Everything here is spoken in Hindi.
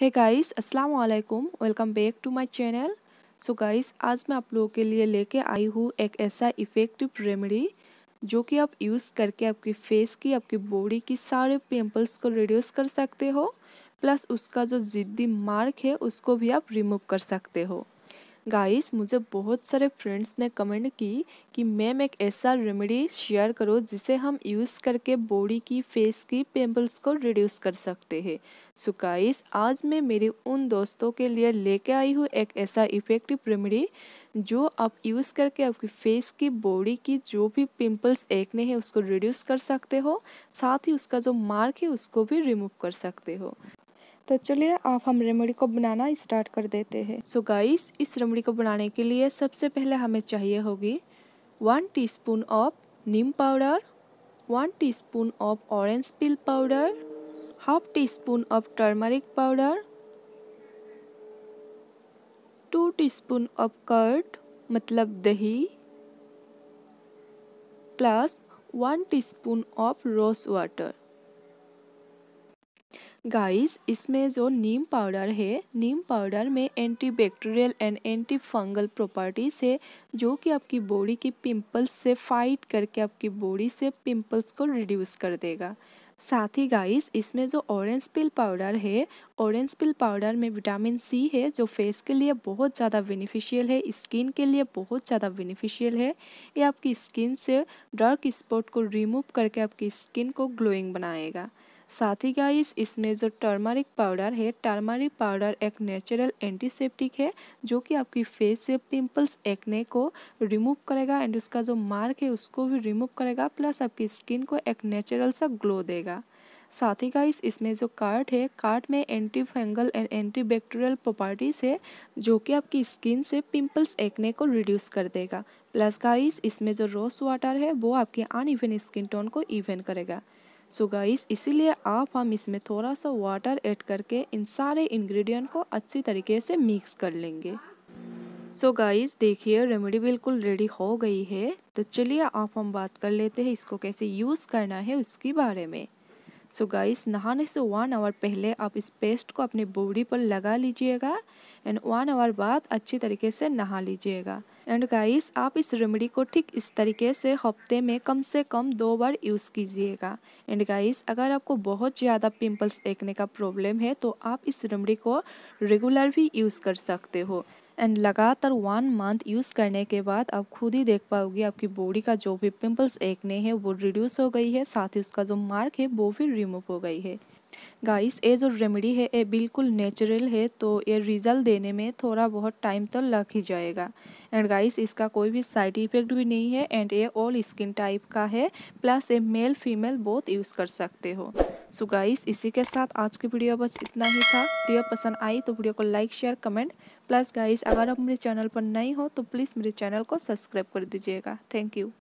है गाइस अस्सलाम वालेकुम welcome back to my channel so guys आज मैं आप लोगों के लिए लेके आई हूँ एक ऐसा इफ़ेक्टिव रेमेडी जो कि आप यूज़ करके आपके फेस की आपकी बॉडी की सारे पिंपल्स को रिड्यूस कर सकते हो प्लस उसका जो ज़िद्दी मार्क है उसको भी आप रिमूव कर सकते हो गाइस मुझे बहुत सारे फ्रेंड्स ने कमेंट की कि मैम एक ऐसा रेमेडी शेयर करो जिसे हम यूज़ करके बॉडी की फेस की पिम्पल्स को रिड्यूस कर सकते हैं सो गाइस आज मैं मेरे उन दोस्तों के लिए लेके आई हूँ एक ऐसा इफ़ेक्टिव रेमेडी जो आप यूज़ करके आपकी फेस की बॉडी की जो भी पिंपल्स एक्ने हैं उसको रिड्यूस कर सकते हो साथ ही उसका जो मार्क है उसको भी रिमूव कर सकते हो तो चलिए आप हम रेमड़ी को बनाना स्टार्ट कर देते हैं सो गाइस इस रेमड़ी को बनाने के लिए सबसे पहले हमें चाहिए होगी one teaspoon of neem powder one teaspoon of orange peel powder half teaspoon of turmeric powder two teaspoon of curd मतलब दही plus one teaspoon of rose water guys इसमें जो नीम पाउडर है नीम पाउडर में anti bacterial and anti fungal properties है जो कि आपकी बॉडी की पिंपल्स से फाइट करके आपकी बॉडी से पिंपल्स को रिड्यूस कर देगा साथ ही गाइस इसमें जो ऑरेंज पिल पाउडर है ऑरेंज पिल पाउडर में विटामिन सी है जो फेस के लिए बहुत ज़्यादा बेनिफिशियल है स्किन के लिए बहुत ज़्यादा बेनिफिशियल है ये आपकी स्किन से डार्क स्पॉट को रिमूव करके आपकी स्किन को ग्लोइंग बनाएगा साथ ही गाइस इसमें जो टर्मरिक पाउडर है टर्मरिक पाउडर एक नेचुरल एंटीसेप्टिक है जो कि आपकी फेस से पिंपल्स एक्ने को रिमूव करेगा एंड उसका जो मार्क है उसको भी रिमूव करेगा प्लस आपकी स्किन को एक नेचुरल सा ग्लो देगा साथ ही गाइस इसमें जो कार्ट है कार्ट में antifungal and antibacterial properties है जो कि आपकी स्किन से पिंपल्स एक्ने को रिड्यूस कर देगा प्लस गाइस इसमें जो रोज वाटर है वो आपकी अनइवन स्किन टोन को इवन करेगा सो गाइस इसीलिए आप हम इसमें थोड़ा सा वाटर ऐड करके इन सारे इंग्रेडिएंट को अच्छी तरीके से मिक्स कर लेंगे सो so गाइस देखिए रेमेडी बिल्कुल रेडी हो गई है तो चलिए आप हम बात कर लेते हैं इसको कैसे यूज़ करना है उसके बारे में सो so गाइस नहाने से वन आवर पहले आप इस पेस्ट को अपने बॉडी पर लगा लीजिएगा एंड वन आवर बाद अच्छी तरीके से नहा लीजिएगा एंड गाइस आप इस रेमेडी को ठीक इस तरीके से हफ्ते में कम से कम दो बार यूज़ कीजिएगा एंड गाइस अगर आपको बहुत ज़्यादा पिंपल्स देखने का प्रॉब्लम है तो आप इस रेमेडी को रेगुलर भी यूज़ कर सकते हो एंड लगातार वन मंथ यूज़ करने के बाद आप खुद ही देख पाओगे आपकी बॉडी का जो भी पिंपल्स एक्ने है वो रिड्यूस हो गई है साथ ही उसका जो मार्क है वो भी रिमूव हो गई है गाइस ये जो रेमेडी है ये बिल्कुल नेचुरल है तो ये रिजल्ट देने में थोड़ा बहुत टाइम तो लग ही जाएगा एंड गाइस इसका कोई भी साइड इफेक्ट भी नहीं है एंड ये ऑल स्किन टाइप का है प्लस ये मेल फीमेल बहुत यूज़ कर सकते हो सो गाइस इसी के साथ आज की वीडियो बस इतना ही था वीडियो पसंद आई तो वीडियो को like share comment plus guys अगर आप मेरे चैनल पर नए हो तो प्लीज़ मेरे चैनल को सब्सक्राइब कर दीजिएगा थैंक यू